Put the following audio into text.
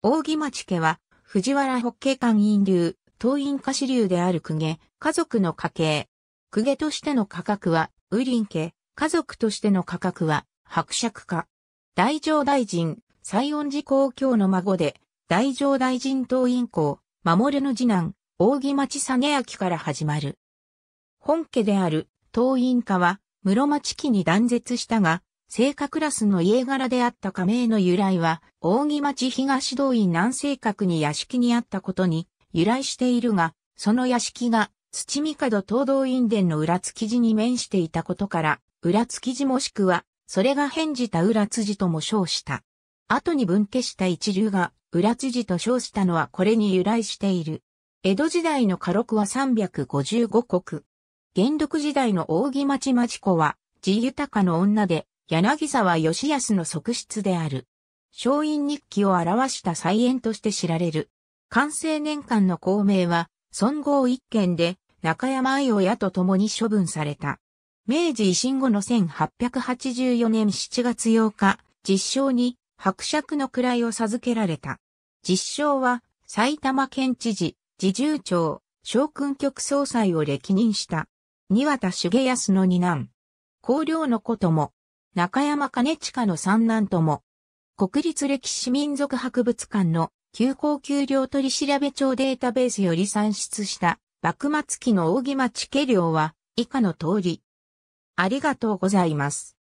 大木町家は、藤原北家官院流、東院家支流である公家、家族の家系。公家としての価格は、雨林家、家族としての価格は、伯爵家。大乗大臣、西恩寺公共の孫で、大乗大臣東院公、守の次男、大木町実明から始まる。本家である、東院家は、室町期に断絶したが、聖火クラスの家柄であった加盟の由来は、扇町東道院南西閣に屋敷にあったことに由来しているが、その屋敷が土門東道院殿の裏築地に面していたことから、裏築地もしくは、それが変じた裏辻とも称した。後に分家した一流が、裏辻と称したのはこれに由来している。江戸時代の家禄は355国。元禄時代の扇町町子は、地豊かの女で、柳沢義康の側室である。松陰日記を表した再演として知られる。完成年間の公明は、孫号一件で、中山愛親と共に処分された。明治維新後の1884年7月8日、実証に伯爵の位を授けられた。実証は、埼玉県知事、自重長、将軍局総裁を歴任した。庭田茂康の二男。高陵のことも、中山兼近の三男とも、国立歴史民族博物館の休校給料取調べ帳データベースより算出した幕末期の扇町家料は以下の通り。ありがとうございます。